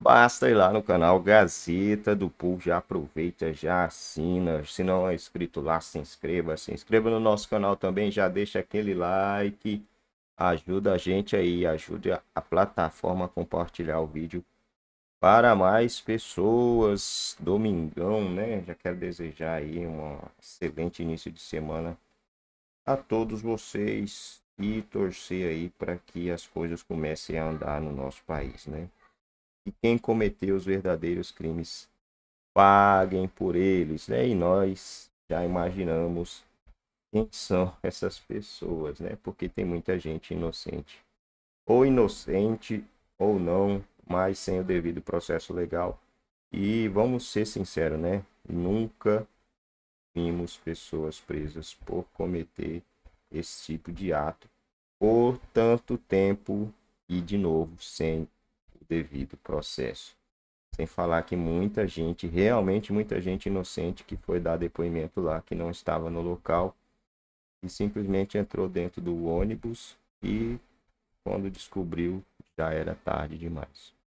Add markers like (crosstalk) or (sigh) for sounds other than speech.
Basta ir lá no canal Gazeta do Povo, já aproveita, já assina. Se não é inscrito lá, se inscreva. Se inscreva no nosso canal também, já deixa aquele like. Ajuda a gente aí, ajude a plataforma a compartilhar o vídeo para mais pessoas. Domingão, né? Já quero desejar aí um excelente início de semana a todos vocês e torcer aí para que as coisas comecem a andar no nosso país, né? e quem cometeu os verdadeiros crimes paguem por eles, né? E nós já imaginamos quem são (laughs) essas pessoas, né? Porque tem muita gente inocente, ou inocente ou não, mas sem o devido processo legal. E vamos ser sinceros, né? Nunca vimos pessoas presas por cometer esse tipo de ato por tanto tempo e de novo sem devido processo. Sem falar que muita gente, realmente muita gente inocente que foi dar depoimento lá, que não estava no local e simplesmente entrou dentro do ônibus e quando descobriu já era tarde demais.